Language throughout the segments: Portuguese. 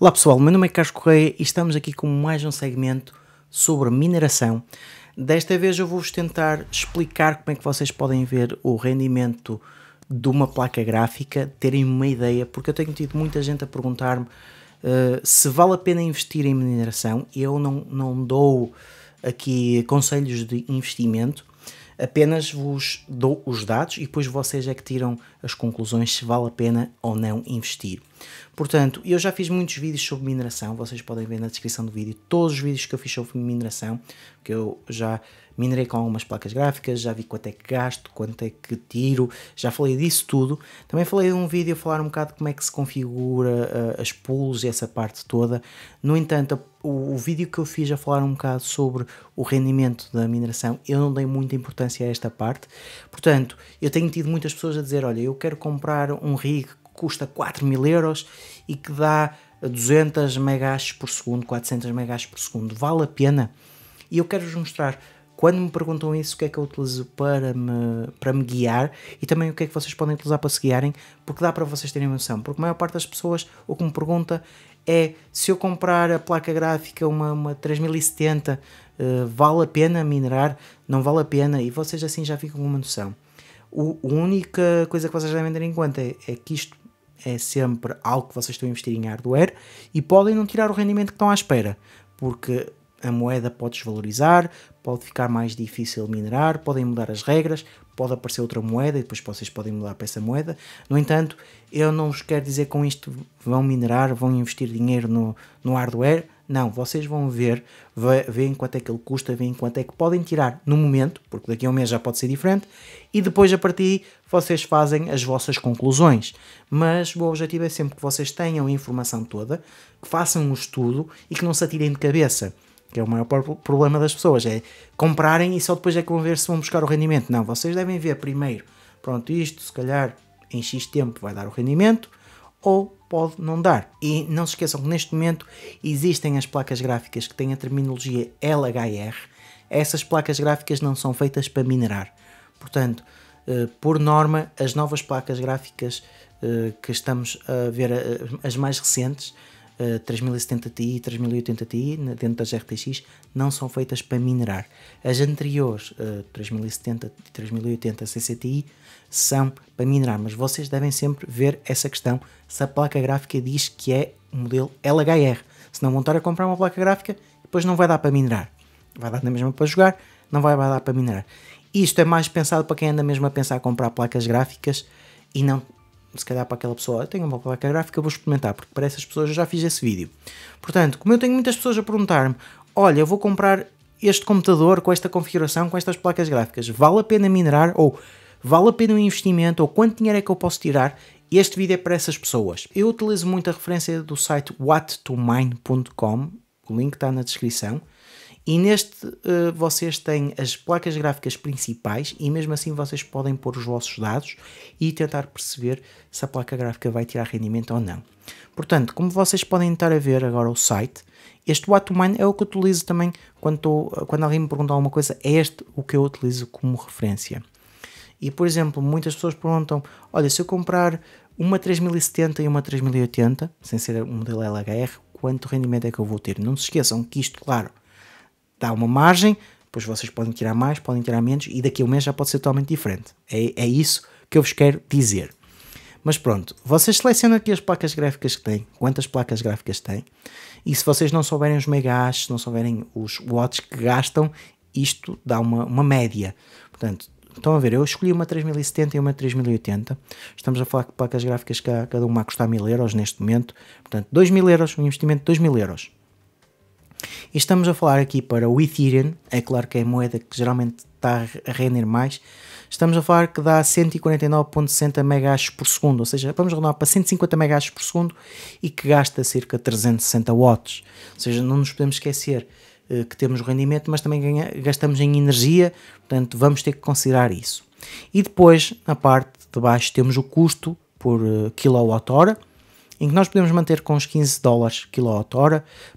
Olá pessoal, meu nome é Carlos Correia e estamos aqui com mais um segmento sobre mineração. Desta vez eu vou-vos tentar explicar como é que vocês podem ver o rendimento de uma placa gráfica, terem uma ideia, porque eu tenho tido muita gente a perguntar-me uh, se vale a pena investir em mineração. Eu não, não dou aqui conselhos de investimento, apenas vos dou os dados e depois vocês é que tiram as conclusões se vale a pena ou não investir. Portanto, eu já fiz muitos vídeos sobre mineração, vocês podem ver na descrição do vídeo todos os vídeos que eu fiz sobre mineração, que eu já minerei com algumas placas gráficas, já vi quanto é que gasto, quanto é que tiro, já falei disso tudo. Também falei num um vídeo a falar um bocado como é que se configura uh, as pools e essa parte toda. No entanto, o, o, vídeo que eu fiz a falar um bocado sobre o rendimento da mineração, eu não dei muita importância a esta parte. Portanto, eu tenho tido muitas pessoas a dizer, olha, eu quero comprar um rig custa 4 mil euros e que dá 200 megas por segundo, 400 megas por segundo. Vale a pena? E eu quero-vos mostrar, quando me perguntam isso, o que é que eu utilizo para me, para me guiar e também o que é que vocês podem utilizar para se guiarem, porque dá para vocês terem noção. Porque a maior parte das pessoas, o que me pergunta é se eu comprar a placa gráfica, uma, uma 3070, uh, eh, vale a pena minerar? Não vale a pena? E vocês assim já ficam com uma noção. O, a única coisa que vocês devem ter em conta é, é que isto é sempre algo que vocês estão a investir em hardware e podem não tirar o rendimento que estão à espera, porque a moeda pode desvalorizar, pode ficar mais difícil minerar, podem mudar as regras, pode aparecer outra moeda e depois vocês podem mudar para essa moeda. No entanto, eu não vos quero dizer com isto vão minerar, vão investir dinheiro no, no hardware. Não, vocês vão ver, veem quanto é que ele custa, veem quanto é que podem tirar no momento, porque daqui a um mês já pode ser diferente, e depois a partir daí vocês fazem as vossas conclusões. Mas o objetivo é sempre que vocês tenham a informação toda, que façam um estudo e que não se atirem de cabeça que é o maior problema das pessoas, é comprarem e só depois é que vão ver se vão buscar o rendimento. Não, vocês devem ver primeiro, pronto, isto se calhar em X tempo vai dar o rendimento ou pode não dar. E não se esqueçam que neste momento existem as placas gráficas que têm a terminologia LHR. Essas placas gráficas não são feitas para minerar. Portanto, eh, por norma, as novas placas gráficas eh, que estamos a ver, eh, as mais recentes, 3070 eh, Ti e 3080 Ti dentro das RTX não são feitas para minerar. As anteriores, uh, eh, 3070 e 3080 CCTI, são para minerar, mas vocês devem sempre ver essa questão se a placa gráfica diz que é o modelo LHR. Se não vão estar a comprar uma placa gráfica, depois não vai dar para minerar. Vai dar na mesma para jogar, não vai dar para minerar. Isto é mais pensado para quem anda mesmo a pensar em comprar placas gráficas e não se calhar para aquela pessoa, ah, tenho uma placa gráfica, vou experimentar, porque para essas pessoas eu já fiz esse vídeo. Portanto, como eu tenho muitas pessoas a perguntar-me, olha, eu vou comprar este computador com esta configuração, com estas placas gráficas, vale a pena minerar ou vale a pena o investimento ou quanto dinheiro é que eu posso tirar? Este vídeo é para essas pessoas. Eu utilizo muito a referência do site whattomine.com, o link está na descrição. E neste uh, vocês têm as placas gráficas principais e mesmo assim vocês podem pôr os vossos dados e tentar perceber se a placa gráfica vai tirar rendimento ou não. Portanto, como vocês podem estar a ver agora o site, este Wattman é o que utilizo também quando, tô, quando alguém me pergunta alguma coisa, é este o que eu utilizo como referência. E, por exemplo, muitas pessoas perguntam, olha, se eu comprar uma 3070 e uma 3080, sem ser um modelo LHR, quanto rendimento é que eu vou ter? Não se esqueçam que isto, claro, dá uma margem, depois vocês podem tirar mais, podem tirar menos e daqui a um mês já pode ser totalmente diferente. É, é isso que eu vos quero dizer. Mas pronto, vocês selecionam aqui as placas gráficas que têm, quantas placas gráficas têm, e se vocês não souberem os megas, se não souberem os watts que gastam, isto dá uma, uma média. Portanto, estão a ver, eu escolhi uma 3070 e uma 3080. Estamos a falar de placas gráficas que cada uma a custar 1000 euros neste momento. Portanto, 2000 euros, um investimento de 2000 euros. E estamos a falar aqui para o Ethereum, é claro que é a moeda que geralmente está a render mais. Estamos a falar que dá 149.60 MHz por segundo, ou seja, vamos rodar para 150 MHz por segundo e que gasta cerca de 360 watts. Ou seja, não nos podemos esquecer eh, que temos rendimento, mas também ganha, gastamos em energia, portanto vamos ter que considerar isso. E depois, na parte de baixo, temos o custo por uh, eh, hora em que nós podemos manter com os 15 dólares kWh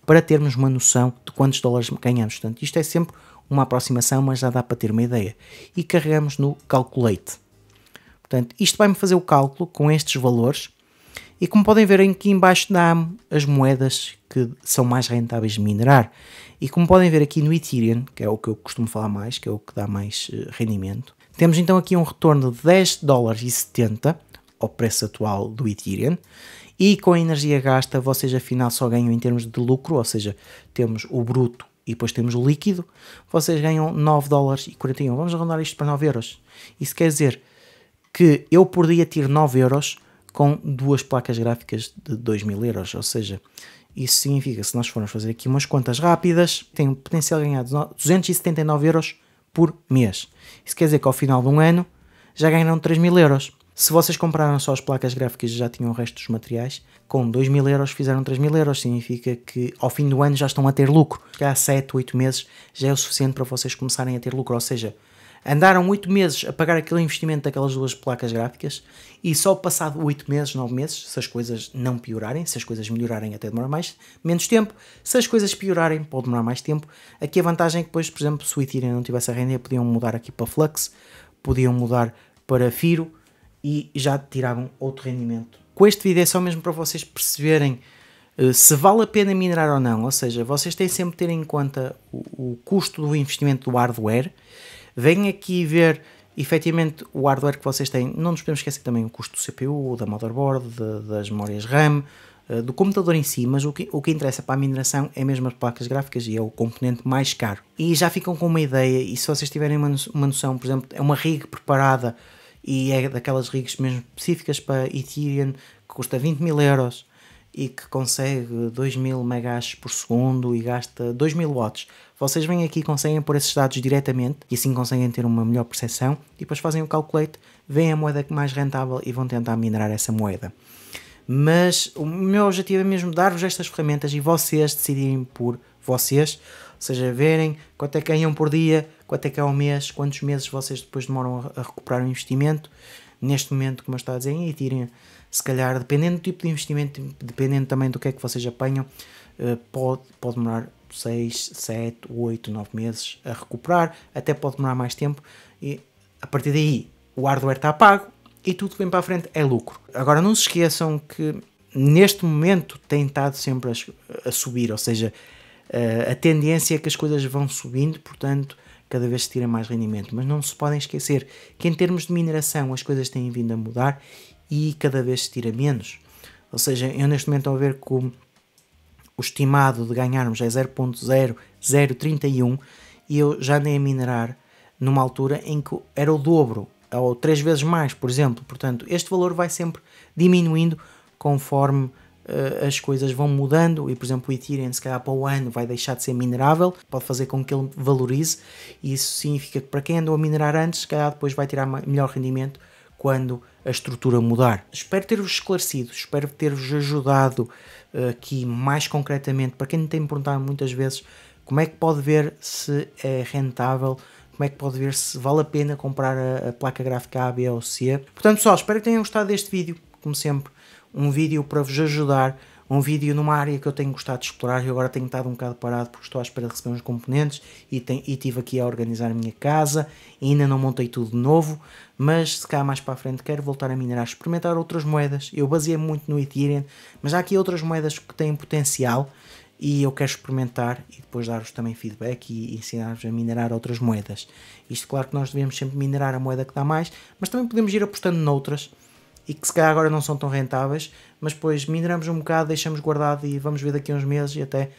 para termos uma noção de quantos dólares ganhamos. Portanto, isto é sempre uma aproximação, mas já dá para ter uma ideia. E carregamos no Calculate. Portanto, isto vai-me fazer o cálculo com estes valores. E como podem ver aqui embaixo dá-me as moedas que são mais rentáveis de minerar. E como podem ver aqui no Ethereum, que é o que eu costumo falar mais, que é o que dá mais eh, rendimento, temos então aqui um retorno de 10 dólares e 70 ao preço atual do Ethereum. E com a energia gasta, vocês afinal só ganham em termos de lucro, ou seja, temos o bruto e depois temos o líquido, vocês ganham 9 dólares e 41. Vamos arredondar isto para 9 euros. Isso quer dizer que eu podia ter 9 euros com duas placas gráficas de 2 mil euros, ou seja, isso significa, se nós formos fazer aqui umas contas rápidas, tem um potencial de ganhar 279 euros por mês. Isso quer dizer que ao final de um ano já ganham 3 mil euros. Se vocês compraram só as placas gráficas e já tinham o resto dos materiais, com 2 mil euros fizeram 3 mil euros, significa que ao fim do ano já estão a ter lucro. Já há 7, 8 meses já é o suficiente para vocês começarem a ter lucro, ou seja, andaram 8 meses a pagar aquele investimento daquelas duas placas gráficas e só passado 8 meses, 9 meses, se as coisas não piorarem, se as coisas melhorarem até demorar mais, menos tempo, se as coisas piorarem pode demorar mais tempo. Aqui a vantagem é que depois, por exemplo, se o Ethereum não tivesse a render, podiam mudar aqui para Flux, podiam mudar para Firo, e já tiravam outro rendimento. Com este vídeo é só mesmo para vocês perceberem eh, se vale a pena minerar ou não, ou seja, vocês têm sempre que ter em conta o, o custo do investimento do hardware. Venham aqui ver efetivamente o hardware que vocês têm. Não nos podemos esquecer também o custo do CPU, da motherboard, de, das memórias RAM, eh, do computador em si, mas o que, o que interessa para a mineração é mesmo as placas gráficas e é o componente mais caro. E já ficam com uma ideia, e se vocês tiverem uma noção, uma noção por exemplo, é uma rig preparada e é daquelas rigs mesmo específicas para Ethereum que custa 20 mil euros e que consegue 2 mil megas por segundo e gasta 2 mil watts. Vocês vêm aqui e conseguem pôr esses dados diretamente e assim conseguem ter uma melhor percepção e depois fazem o calculate, veem a moeda mais rentável e vão tentar minerar essa moeda. Mas o meu objetivo é mesmo dar-vos estas ferramentas e vocês decidirem por vocês, ou seja, verem quanto é que ganham por dia, quanto é que é ao mês, quantos meses vocês depois demoram a, recuperar o investimento. Neste momento, como eu estava a dizer, e tirem, se calhar, dependendo do tipo de investimento, dependendo também do que é que vocês apanham, eh, pode, pode demorar 6, 7, 8, 9 meses a recuperar, até pode demorar mais tempo, e a partir daí o hardware está pago e tudo vem para a frente é lucro. Agora não se esqueçam que neste momento tem estado sempre a, subir, ou seja, eh, a tendência é que as coisas vão subindo, portanto cada vez se tira mais rendimento. Mas não se podem esquecer que, em termos de mineração, as coisas têm vindo a mudar e cada vez se tira menos. Ou seja, eu neste momento estou a ver que o, o estimado de ganharmos é 0.0031 e eu já andei a minerar numa altura em que era o dobro ou três vezes mais, por exemplo. Portanto, este valor vai sempre diminuindo conforme eh, as coisas vão mudando e, por exemplo, o Ethereum, se calhar para o ano, vai deixar de ser minerável, pode fazer com que ele valorize e isso significa que para quem andou a minerar antes, se calhar depois vai tirar melhor rendimento quando a estrutura mudar. Espero ter-vos esclarecido, espero ter-vos ajudado eh, aqui mais concretamente. Para quem me tem perguntado muitas vezes como é que pode ver se é rentável como é que pode ver se vale a pena comprar a, a placa gráfica A, B ou C. Portanto, pessoal, espero que tenham gostado deste vídeo como sempre, um vídeo para vos ajudar, um vídeo numa área que eu tenho gostado de explorar e agora tenho estado um bocado parado porque estou à espera de receber uns componentes e, estive tive aqui a organizar a minha casa e ainda não montei tudo de novo, mas se cá mais para a frente quero voltar a minerar, experimentar outras moedas, eu baseei muito no Ethereum, mas há aqui outras moedas que têm potencial e eu quero experimentar e depois dar-vos também feedback e ensinar-vos a minerar outras moedas. Isto, claro que nós devemos sempre minerar a moeda que dá mais, mas também podemos ir apostando noutras e que se calhar agora não são tão rentáveis, mas depois mineramos um bocado, deixamos guardado e vamos ver daqui a uns meses e até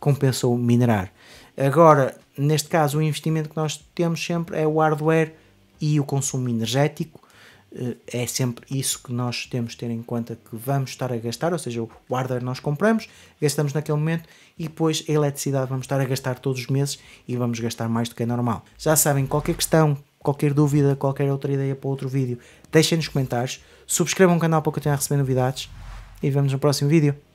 compensou minerar. Agora, neste caso, o investimento que nós temos sempre é o hardware e o consumo energético. Eh, é sempre isso que nós temos de ter em conta que vamos estar a gastar, ou seja, o hardware nós compramos, gastamos naquele momento e depois a eletricidade vamos estar a gastar todos os meses e vamos gastar mais do que é normal. Já sabem, qualquer questão qualquer dúvida, qualquer outra ideia para outro vídeo, deixem nos comentários, subscrevam o canal para continuar a receber novidades e vemos no próximo vídeo.